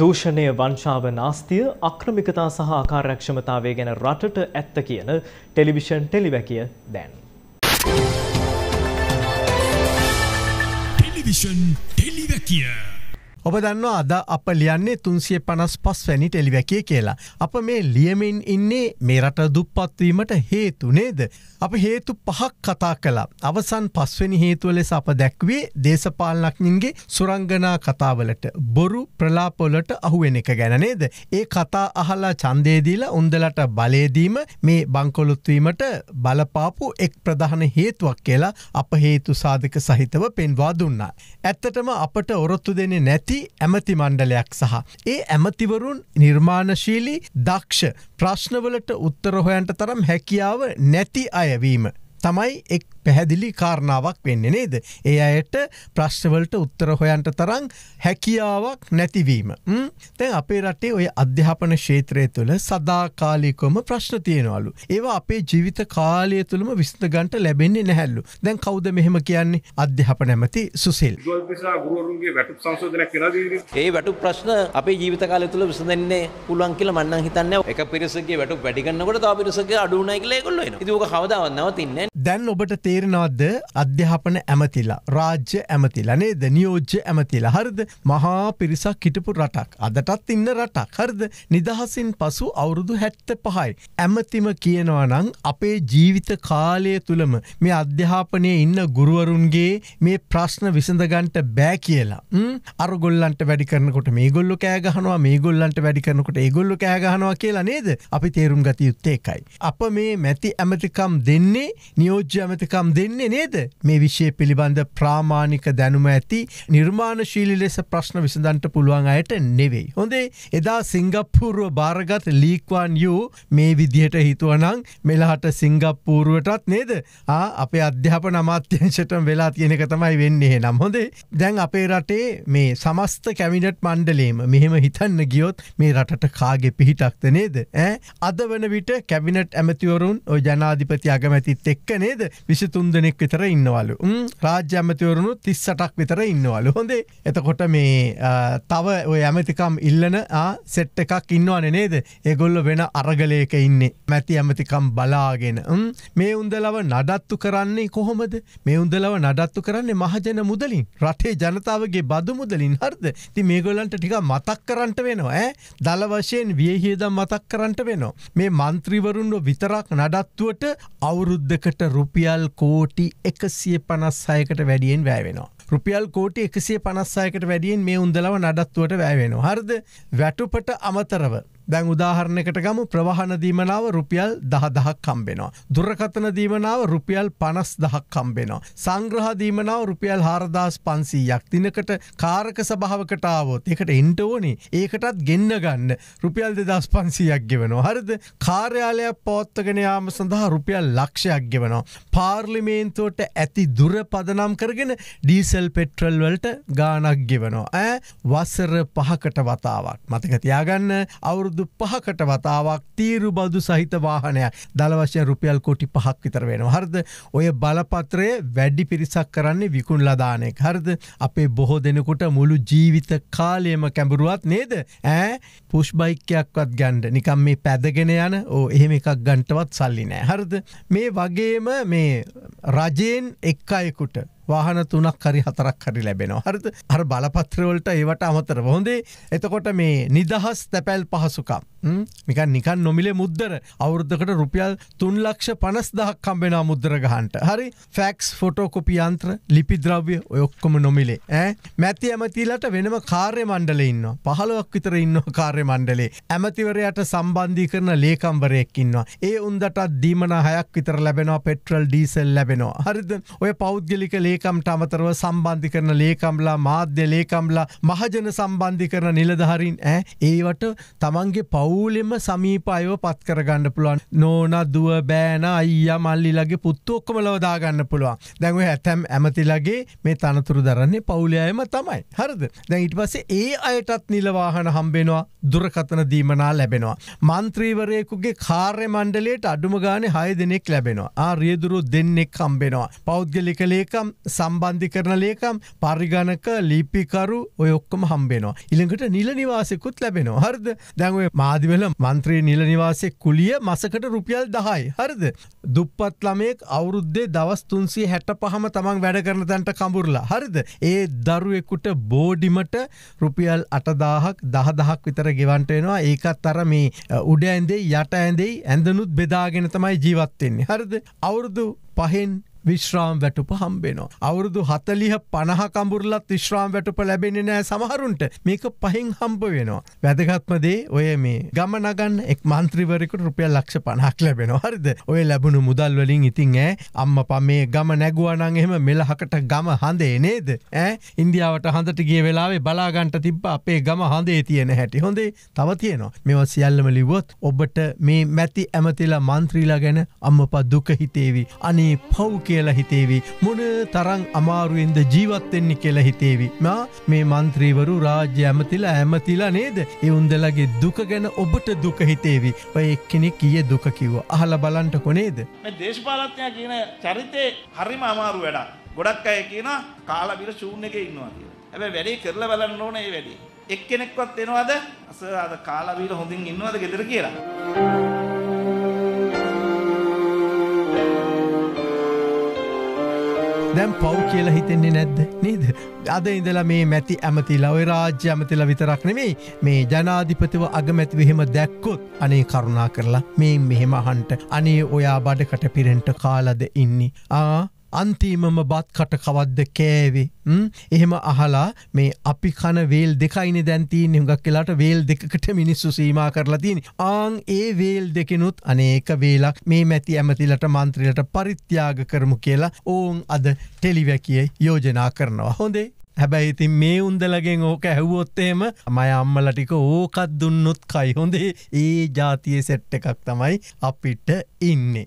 දූෂණය වංශාව නාස්තිය අක්‍රමිකතා සහ ආකාරක්ෂමතාවය ගැන රටට ඇත්ත කියන ටෙලිවිෂන් ටෙලිවැකිය දැන්. ටෙලිවිෂන් ටෙලිවැකිය ඔබ දන්නවා අද අප ලියන්නේ තුන්සිය පනස් පස් වැනි ටෙලිවැකිය කියලා. අප මේ ලියමින් ඉන්නේ මේ රට දුප්පත්වීමට හේතු නේද. අප හේතු පහක් කතා කලා අවසන් පස්වනි හේතුව ලෙස අප දැක්වේ දේශපාලනක්ඥින්ගේ සුරංගනා කතාවලට බොරු ප්‍රලාපොලට අහුවෙන එක ගැන නේද. ඒ කතා අහලා චන්දේදීලා උන්දලට බලේදීම මේ බංකොලොත්වීමට බලපාපු එක් ප්‍රධාන හේතුවක් කියලා අප හේතු සාධක සහිතව පෙන්වා දුන්නා. ඇත්තටම අපට ඔරොත්තු දෙන්නේ නැති ඇමති ඇමති මණ්ඩලයක් සහ. ඒ ඇමතිවරුන් නිර්මාණශීලී දක්ෂ ප්‍රශ්නවලට උත්තර හොයන්ට තරම් හැකියාව නැති අයවීම. තමයි එක් පැහැදිලි කාරණාවක් වෙන්න නේද. ඒ අයට ප්‍රශ්වලට උත්තර හොයන්ට තරං හැකියාවක් නැතිවීම. තැන් අපේ රටේ ඔය අධ්‍යාපන ශේත්‍රය තුළ සදාකාලිකොම ප්‍රශ්න තියෙනවලු. ඒවා අපේ ජීවිත කාලය තුළම විස්ත ගන්ට ලැබෙන්නේ නැහැල්ලු දැන් කවද මෙහෙම කියන්නේ අධ්‍යාපන ඇමති සුසිල්. ඒ වැටු ප්‍රශ්න අපේ ජීවිත කාලය තුළ විසඳන්නේ පුළුවන් කියලා මන්නම් හිතන්න එක පිරිසගේ වැටු වැඩිගන්නකොට තා පිරිසගේ අඩුනයි කියලා ඒගොල්ලෝ එනවා. ඉතින් ඕක කවදාවත් නවතින්නේ නැහැ. දැන් ඔබට තේ තේරෙනවද අධ්‍යාපන ඇමතිලා රාජ්‍ය ඇමතිලා නේද නියෝජ්‍ය ඇමතිලා හරිද මහා පිරිසක් හිටපු රටක් අදටත් ඉන්න රටක් හරිද නිදහසින් පසු අවුරුදු හැත්ත පහයි. ඇමතිම කියනවනං අපේ ජීවිත කාලය තුළම මේ අධ්‍යාපනය ඉන්න ගුරුවරුන්ගේ මේ ප්‍රශ්න විසඳගන්ට බෑ කියලා අරගොල්ලන්ට වැඩිරනකොට මේ ගොල්ලු කෑගහනවා මේ ගොල්ලන්ට වැඩිරනකොට ඒගොල්ලු කෑගහනවා කියලා නේද අපි තේරුම් ගත යුත්තේ එකයි. අප මේ මැති ඇමතිකම් දෙන්නේ නියෝජ්‍ය ඇමතිකම් පිළියම් දෙන්නේ නේද මේ විෂය පිළිබඳ ප්‍රාමාණික දැනුම ඇති නිර්මාණශීලි ලෙස ප්‍රශ්න විසඳන්ට පුළුවන් අයට නෙවෙයි. හොඳේ එදා සිංගප්පූරුව භාරගත ලීක්වාන් යූ මේ විදිහට හිතුවනං මෙලාහට සිංගප්පූරුවටත් නේද අපේ අධ්‍යාපන අමාත්‍යංශට වෙලා තියෙනක තමයි වෙන්නේ නම් හොඳේ දැන් අපේ රටේ මේ සමස්ත කැමිනට් මණ්ඩලේම මෙහෙම හිතන්න ගියොත් මේ රටට කාගේ පිහිටක්ද නේද ඇ අද වන විට කැබිනට් ඇමතිවරුන් ජනාධිපති අගමැතිත් එක්ක නේද විසි තුන් දෙනෙක් විතර ඉන්නවලු රාජ්‍ය ඇමතිවරුණු තිස්සටක් විතර ඉන්නවලු හොඳේ එතකොට මේ තව ඔය ඇමතිකම් ඉල්ලන සෙට් එකක් ඉන්නවන නේද ඒගොල්ල වෙන අරගලයක ඉන්නේ මැති ඇමතිකම් බලාගෙන මේ උන්දලව නඩත්තු කරන්නේ කොහොමද මේ උන්දලව නඩත්තු කරන්නේ මහජන මුදලින් රටේ ජනතාවගේ බදු මුදලින් හර්ද ති මේගොල්ලන්ට ටික මතක් කරන්ට වෙනවා ඇ දල වශයෙන් වියහියදම් මතක් කරන්ට වෙනවා මේ මන්ත්‍රීවරුන්ව විතරක් නඩත්තුවට අවුරුද්ධකට රුපියල් කෝටි එකසිය පනස්සායකට වැඩියෙන් වැෑවෙනවා. රුපියල් කෝටි එකසිය පනස්සායකට වැඩියෙන් මේ උන්දලව නඩත්තුවට වැෑවෙනවා. හරද වැටුපට අමතරව දැන් උදාහරණයකට ගම ප්‍රවාහන දීමනාව රුපියල් දහ දහක් කම්බෙනවා. දුරකතන දීමනාව රුපියල් පනස් දහක් කම්බෙනවා. සංග්‍රහ දීමනාව රුපියල් හාරදාස් පන්සීයක් දිනකට කාරක සභාවකටාවොත් එකට එන්ට ඕනේ ඒකටත් ගෙන්න්න ගන්න රුපියල් දෙදස් පන්සීයක් ගෙවනවා. හරිද කාර්යාලයක් පෝත්තගෙනයාම සඳහා රුපියල් ලක්ෂයක් ගෙවනවා. පාර්ලිමේන්තුවට ඇති දුර පදනම් කරගෙන ඩීසල් පෙට්‍රල්වලට ගානක් ගෙවනවා. ඇ වසර පහකට වතාවක් මතක තියාගන්න අවුරුදු අවුරුදු පහකට වතාවක් තීරු බදු සහිත වාහනය දළවශය රුපියල් කොටි පහක් විතර වෙන හරද ඔය බලපත්‍රය වැඩි පිරිසක් කරන්නේ විකුන් ලදානෙක් හරද අපේ බොහෝ දෙනකුට මුළු ජීවිත කාලයම කැඹරුවත් නේද ඇ පුෂ්බයික්‍යයක්වත් ගණ්ඩ නිකම් මේ පැදගෙන යන ඕ එහෙම එකක් ගන්ටවත් සල්ලි නෑ හරද මේ වගේම මේ රජයෙන් එක් අයකුට වාහන තුනක් හරි හතරක් හරි ලැබෙනවා හරිත අර බලපත්‍රවලට ඒවට අමතර හොඳේ එතකොට මේ නිදහස් තැපැල් පහසුකම් නික නිකන් නොමිලේ මුද්දර අවුද්ධකට රුපියල් තුන් ලක්ෂ පනස්දහක් කම්බෙන මුද්දර ගහන්ට හරි ෆැක්ස් ෆොටෝකොපියන්ත්‍ර ලිපිද්‍රව්‍ය ඔයොක්කොම නොමිලේ ඇ මැති ඇමතිලට වෙනම කාර්ය මණ්ඩල ඉන්න පහළුවක් විතර ඉන්න කාර්ය මණ්ඩලේ ඇමතිවරයට සම්බන්ධී කරන ලේකම්බරයෙක් ඉන්නවා ඒ උන්දටත් දීමන හයක් විතර ලැබෙනවා පෙට්‍රල් ඩීසල් ලැබෙනවා හරිද ඔය පෞද්ගලික ලේකම්ට අමතරව සම්බන්ධි කරන ලේකම්ලා මාධ්‍ය ලේකම්ලා මහජන සම්බන්ධි කරන නිලධහරින් ඇ ඒවට තමන්ගේ පෞ පවුලෙම සමීපයව පත් කරගන්න පුළුවන් නෝන දුව බෑන අයිය මල්ලිලගේ පුත්තෝක්කම ලවදාගන්න පුළුවන් දැන්ව ඇතැම් ඇමතිලගේ මේ තනතුරු දරන්නේ පවුලයම තමයි හරද දැන් ඉට පසේ ඒ අයටත් නිලවාහන හම්බෙනවා දුරකතන දීමනා ලැබෙනවා. මන්ත්‍රීවරයෙකුගේ කාර්ය මණ්ඩලේට අඩුම ගාන හය දෙනෙක් ලැබෙනවා ආරියදුරු දෙන්නෙක් කම්බෙනවා. පෞද්ගලික ලේකම් සම්බන්ධි කරන ලේකම් පරිගණක ලිපිකරු ඔයොක්කම හම්බෙනවා. ඉළඟට නිල නිවාසෙකුත් ලැබෙනවා හරද දැන්වේ මාධ ආදිවෙල මන්ත්‍රී නිල නිවාසේ කුලිය මසකට රුපියල් දහයි. හරිද. දුප්පත් ළමයෙක් අවුරුද්දේ දවස් තුන්සේ හැට පහම තමන් වැඩ කරන තැන්ට කඹුරලා. හරිද. ඒ දරුවෙකුට බෝඩිමට රුපියල් අටදාහක් දහදහක් විතර ගෙවන්ටයෙනවා ඒකත් අර මේ උඩ ඇන්දේ යට ඇන්දෙයි ඇඳනුත් බෙදාගෙන තමයි ජීවත්වෙන්නේ. හරිද. අවුරුදු පහෙන් විශ්‍රාම් වැටුප හම්බෙනවා. අවුරුදු හතලිහ පණහ කඹුරලත් විශ්‍රාම් වැටුප ලැබෙන නෑ සමහරුන්ට මේක පහින් හම්බ වෙනවා. වැදගත්මදේ ඔය මේ ගම නගන් එක් මන්ත්‍රීවරකට රුපියල් ලක්ෂ පණහක් ලැබෙන හරිද ඔය ලැබුණු මුදල් වලින් ඉතින් ඇ අම්ම පමේ ගම නැගුවනන් එහෙම මෙලහකට ගම හඳේ නේද ඇ ඉන්දියාවට හඳට ගිය වෙලාවේ බලාගන්ට තිබ්බ අපේ ගම හඳේ තියෙන හැටි හොඳේ තව තියෙනවා මෙව සියල්ලම ලිවොත් ඔබට මේ මැති ඇමතිලා මන්ත්‍රීලා ගැන අම්මපත් දුක හිතේවි අනේ පෞක කියලා හිතේවි. මොන තරං අමාරුවෙන්ද ජීවත්වෙන්නේ කියලා හිතේවි. මා මේ මන්ත්‍රීවරු රාජ්‍ය ඇමතිලා ඇමතිලා නේද එවුන්දලගේ දුක ගැන ඔබට දුක හිතේවි. ඔය එක්කෙනෙක් කිය දුක කිව්ව. අහල බලන්ට කොනේද. මේ දේශපාලත්ඥා කියන චරිතේ හරිම අමාරු වැඩක්. ගොඩක් අය කියන කාලබිර ශූන්‍ය එකේ ඉන්නවා කියලා. හැබැයි වැඩේ කරලා බලන්න ඕනේ ඒ වැඩේ. එක්කෙනෙක්වත් එනවද? අස අද කාලබිර හොඳින් ඉන්නවද ගෙදර කියලා? දැම් පව් කියලා හිතෙන්නේ නැද්ද නේද. අද ඉඳලා මේ මැති ඇමතිලා ඔය රාජ්‍ය ඇමතිලා විතරක් නෙමේ මේ ජනාධිපතිව අගමැතිව එහෙම දැක්කොත් අනේ කරුණා කරලා මේ මෙහෙම හන්ට අනේ ඔයා බඩකට පිරෙන්ට කාලද ඉන්නේ. ආ අන්තිමම බත් කට කවද්ද කෑවේ එහෙම අහලා මේ අපි කන වේල් දෙකයින දැන්තීන් හුඟක් කියලාට වේල් දෙකට මිනිස්සු සීම කරලතින් ආං ඒ වේල් දෙකෙනුත් අනේක වේලක් මේ මැති ඇමතිලට මන්ත්‍රීලට පරිත්‍යාග කරමු කියලා ඔවුන් අද ටෙලිවැකිය යෝජනා කරනවා හොඳේ හැබැයි ඉතින් මේ උන්දලගෙන් ඕක ඇහුවොත්තේම මය අම්මලටික ඕකත් දුන්නොත් කයි හොඳේ ඒ ජාතිය සෙට්ට එකක් තමයි අපිට ඉන්නේ.